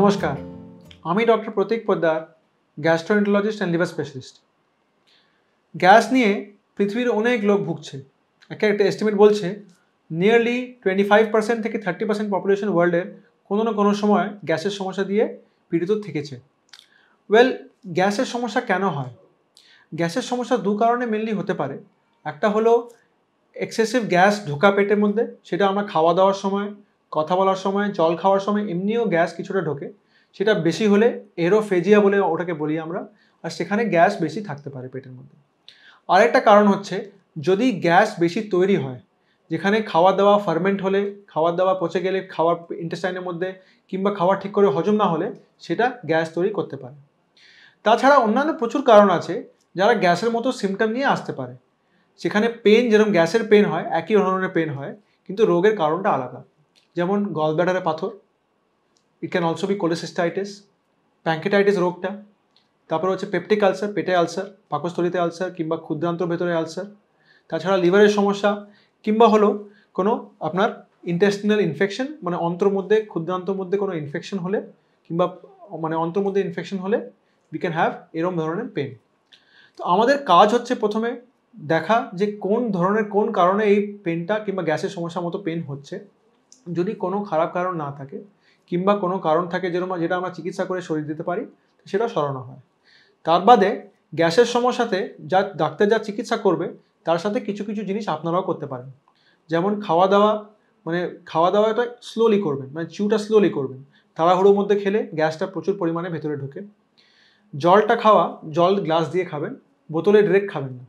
নমস্কার আমি doctor Pratik Poddar gastroenterologist and liver specialist gas নিয়ে পৃথিবীর অনেক লোক ভুগছে একটা একটা এস্টিমেট বলছে নিয়ারলি টোয়েন্টি ফাইভ পার্সেন্ট থেকে থার্টি পার্সেন্ট পপুলেশন ওয়ার্ল্ডের কোনো না কোনো সময় গ্যাসের সমস্যা দিয়ে পীড়িত থেকেছে ওয়েল গ্যাসের সমস্যা কেন হয় গ্যাসের সমস্যা দু কারণে মেনলি হতে পারে একটা হলো এক্সেসিভ গ্যাস ঢোকা পেটের মধ্যে সেটা আমরা খাওয়া দাওয়ার সময় কথা বলার সময় জল খাওয়ার সময় এমনিও গ্যাস কিছুটা ঢোকে সেটা বেশি হলে এরোফেজিয়া বলে ওটাকে বলি আমরা আর সেখানে গ্যাস বেশি থাকতে পারে পেটের মধ্যে আরেকটা কারণ হচ্ছে যদি গ্যাস বেশি তৈরি হয় যেখানে খাওয়া দাওয়া ফার্মেন্ট হলে খাওয়া দাওয়া পচে গেলে খাওয়ার ইন্টেস্টাইনের মধ্যে কিংবা খাওয়ার ঠিক করে হজম না হলে সেটা গ্যাস তৈরি করতে পারে তাছাড়া অন্যান্য প্রচুর কারণ আছে যারা গ্যাসের মতো সিমটম নিয়ে আসতে পারে সেখানে পেন যেরকম গ্যাসের পেন হয় একই ধরনের পেন হয় কিন্তু রোগের কারণটা আলাদা যেমন গলব্যাডারে পাথর it can also be cholecystitis pancreatitis রোগটা তারপরে হচ্ছে পেপটিক আলসার পেটে আলসার পাকস্থলিতে আলসার কিংবা ক্ষুদ্রান্তর ভেতরে আলসার তাছাড়া লিভারের সমস্যা কিংবা হলো কোনো আপনার ইন্টেস্টিনাল ইনফেকশন মানে অন্তর মধ্যে ক্ষুদ্রান্তর মধ্যে কোনো ইনফেকশন হলে কিংবা মানে অন্তর মধ্যে ইনফেকশন হলে উই ক্যান হ্যাভ এরম ধরনের পেন তো আমাদের কাজ হচ্ছে প্রথমে দেখা যে কোন ধরনের কোন কারণে এই পেনটা কিংবা গ্যাসের সমস্যার মতো পেন হচ্ছে যদি কোনো খারাপ কারণ না থাকে কিংবা কোনো কারণ থাকে যেরকম যেটা আমরা চিকিৎসা করে সরিয়ে দিতে পারি সেটা সরানো হয় তার বাদে গ্যাসের সমস্যাতে যা ডাক্তার যা চিকিৎসা করবে তার সাথে কিছু কিছু জিনিস আপনারাও করতে পারেন যেমন খাওয়া দাওয়া মানে খাওয়া দাওয়াটা স্লোলি করবেন মানে চিউটা স্লোলি করবেন তাড়াহুড়োর মধ্যে খেলে গ্যাসটা প্রচুর পরিমাণে ভেতরে ঢোকে জলটা খাওয়া জল গ্লাস দিয়ে খাবেন বোতলে ড্রেক খাবেন না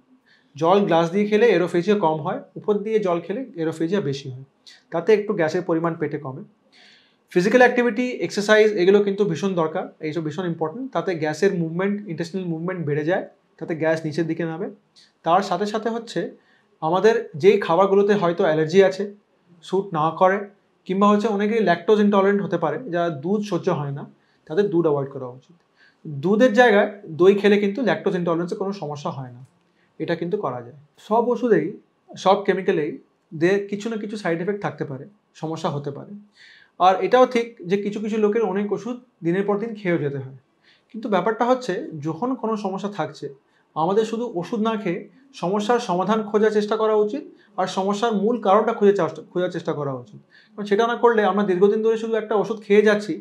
জল গ্লাস দিয়ে খেলে এরোফেজিয়া কম হয় উপর দিয়ে জল খেলে এরোফেজিয়া বেশি হয় তাতে একটু গ্যাসের পরিমাণ পেটে কমে ফিজিক্যাল অ্যাক্টিভিটি এক্সারসাইজ এগুলো কিন্তু ভীষণ দরকার এইসব ভীষণ ইম্পর্টেন্ট তাতে গ্যাসের মুভমেন্ট ইন্টারনাল মুভমেন্ট বেড়ে যায় তাতে গ্যাস নিচের দিকে নামে তার সাথে সাথে হচ্ছে আমাদের যেই খাবারগুলোতে হয়তো অ্যালার্জি আছে স্যুট না করে কিংবা হচ্ছে অনেকেই ল্যাকটোজ ইনটলারেন্ট হতে পারে যারা দুধ সহ্য হয় না তাদের দুধ অ্যাভয়েড করা উচিত দুধের জায়গায় দই খেলে কিন্তু ল্যাকটোজ ইনটলারেন্সের কোনো সমস্যা হয় না এটা কিন্তু করা যায় সব ওষুধেই সব কেমিক্যালেই দেহ কিছু না কিছু সাইড এফেক্ট থাকতে পারে সমস্যা হতে পারে আর এটাও ঠিক যে কিছু কিছু লোকের অনেক ওষুধ দিনের পর দিন খেয়েও যেতে হয় কিন্তু ব্যাপারটা হচ্ছে যখন কোনো সমস্যা থাকছে আমাদের শুধু ওষুধ না খেয়ে সমস্যার সমাধান খোঁজার চেষ্টা করা উচিত আর সমস্যার মূল কারণটা খুঁজে খোঁজার চেষ্টা করা উচিত কারণ সেটা না করলে আমরা দীর্ঘদিন ধরে শুধু একটা ওষুধ খেয়ে যাচ্ছি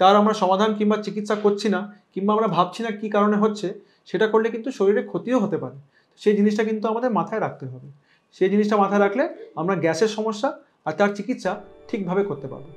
তার আমরা সমাধান কিংবা চিকিৎসা করছি না কিংবা আমরা ভাবছি না কী কারণে হচ্ছে সেটা করলে কিন্তু শরীরে ক্ষতিও হতে পারে সেই জিনিসটা কিন্তু আমাদের মাথায় রাখতে হবে সেই জিনিসটা মাথায় রাখলে আমরা গ্যাসের সমস্যা আর তার চিকিৎসা ঠিকভাবে করতে পারবো